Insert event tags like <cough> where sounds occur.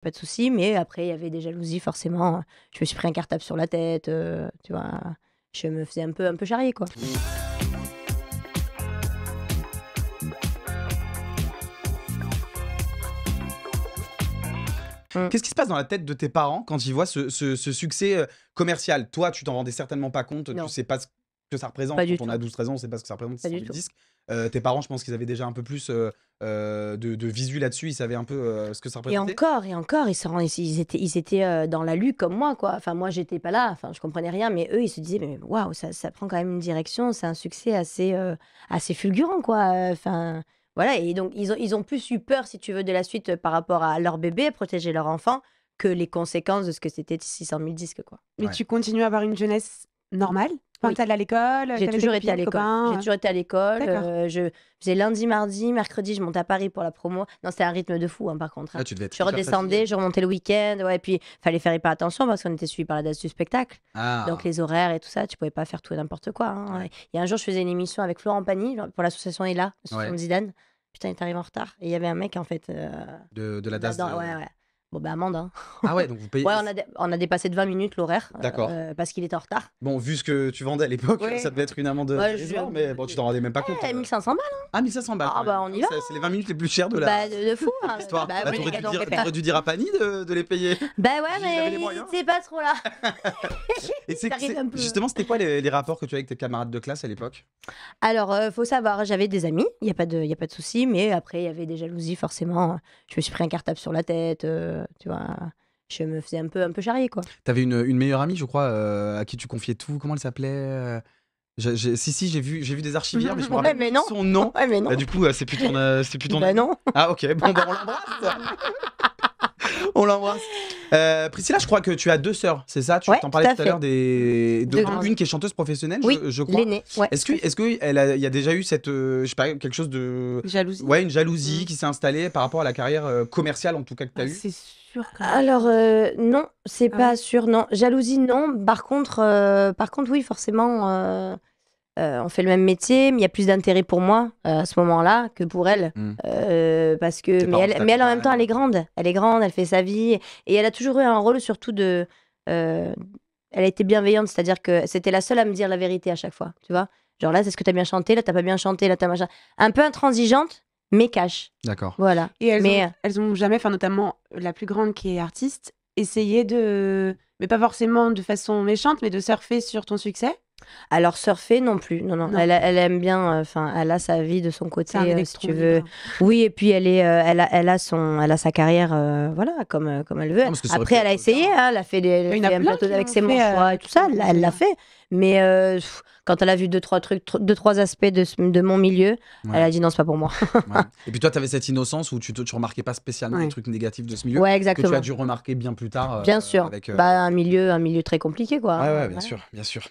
pas de souci. Mais après, il y avait des jalousies, forcément. Je me suis pris un cartable sur la tête, euh, tu vois. Je me faisais un peu, un peu charrier, quoi. Mmh. Qu'est-ce qui se passe dans la tête de tes parents quand ils voient ce, succès euh, commercial Toi, tu t'en rendais certainement pas compte, non. tu sais pas que ça représente. Quand on a 12-13 ans, on sait pas ce que ça représente, c'est disques. Euh, tes parents, je pense qu'ils avaient déjà un peu plus euh, euh, de, de, visu là-dessus, ils savaient un peu ce que ça représentait. Et encore, et encore, ils, se étaient, ils étaient dans la lue comme moi, quoi. Enfin, moi, j'étais pas là, enfin, je comprenais rien, mais eux, ils se disaient, mais waouh, ça, prend quand même une direction, c'est un succès assez, assez fulgurant, quoi. Enfin, voilà, et donc, ils ont, ils ont plus eu peur, si tu veux, de la suite par rapport à leur bébé, protéger leur enfant, que les conséquences de ce que c'était 600 000 disques, quoi. Mais tu continues à avoir une jeunesse normal Quand t'allais à l'école, J'ai euh. toujours, été à l'école. J'ai toujours été à l'école. Euh, je faisais lundi, mardi, mercredi, je montais à Paris pour la promo. Non, c'était un rythme de fou, hein, par contre. Hein. Ah, tu Je redescendais, je remontais le week-end. Ouais, et puis, il fallait faire hyper attention parce qu'on était suivi par la date du spectacle. Ah. Donc, les horaires et tout ça, tu pouvais pas faire tout et n'importe quoi. hein. y Et un jour, je faisais une émission avec Florent Pagny pour l'association Ella, l'association Zidane. Putain, il est arrivé en retard. Et il y avait un mec, en fait. Euh, de, la DAS. ouais, ouais. Bon, ben amende. Hein. Ah ouais, donc vous payez. <laughs> ouais, on a, on a dépassé de 20 minutes l'horaire. Euh, D'accord. parce qu'il était en retard. Bon, vu ce que tu vendais à l'époque, ça devait être une amende mais bon, tu t'en rendais même pas compte. 1500 eh, euh. hein. ah, balles. Ah, 1500 balles. Ah, bah, on y va. C'est- les 20 minutes les plus chères de la Bah, de, fou. hein. histoire. bah, bah dû dire, à Pani de, les payer. Bah ouais, mais c'est pas trop là. <laughs> Et <laughs> c'est, justement, c'était quoi les, rapports que tu avais avec tes camarades de classe à l'époque Alors, euh, faut savoir, j'avais des amis, il n'y a pas de, y de souci, mais après, il y avait des jalousies, forcément. Je me suis pris un cartable sur la tête, euh, tu vois, je me faisais un peu, un peu charrier, quoi. T'avais une, une meilleure amie, je crois, euh, à qui tu confiais tout. Comment elle s'appelait euh, si, si, j'ai vu, j'ai vu des archivières, mais je me rappelle son nom. mais non. Bah, du coup, euh, c'est plus ton. nom c'est plus ton... Bah, ah, ok, bon, bah, on l'embrasse. <laughs> On euh, Priscilla, je crois que tu as deux sœurs, c'est ça Tu t'en parlais tout à, l'heure des qui est chanteuse professionnelle, je, crois. Est-ce que est y a déjà eu cette euh, je sais pas quelque chose de jalousie. Ouais, une jalousie mm. qui s'est installée par rapport à la carrière euh, commerciale en tout cas que tu as ah, eue. C'est sûr. Alors non, c'est ah pas sûr non. Jalousie non. Par contre par contre oui, forcément on fait le même métier, mais il y a plus d'intérêt pour moi à ce moment-là que pour elle. Mm. Euh, parce que mais elle, en même temps elle est grande, elle est grande, elle fait sa vie et elle a toujours eu un rôle surtout de euh, elle a été bienveillante, c'est-à-dire que c'était la seule à me dire la vérité à chaque fois, tu vois. Genre là, c'est ce que t'as bien chanté, là t'as pas bien chanté, là t'as Un peu intransigeante, mais cache D'accord. Voilà. elles, mais... Euh, elles ont jamais, enfin notamment la plus grande qui est artiste, essayé de, mais pas forcément de façon méchante, mais de surfer sur ton succès alors surfer non plus, non non, Elle, aime bien, euh, enfin elle a sa vie de son côté euh, si tu veux. Oui et puis elle est, euh, elle, a, son, elle a sa carrière, voilà comme comme elle veut. Après elle a essayé, hein. elle a fait des, elle avec ses et tout ça, elle l'a fait. Mais quand elle a vu deux trois trucs, deux trois aspects de, mon milieu, elle a dit non c'est pas pour moi. Et puis toi tu avais cette innocence où tu te, remarquais pas spécialement les trucs négatifs de ce milieu exactement. que tu as dû remarquer bien plus tard. bien sûr. Avec, bah, un milieu un milieu très compliqué quoi. Ouais bien sûr bien sûr.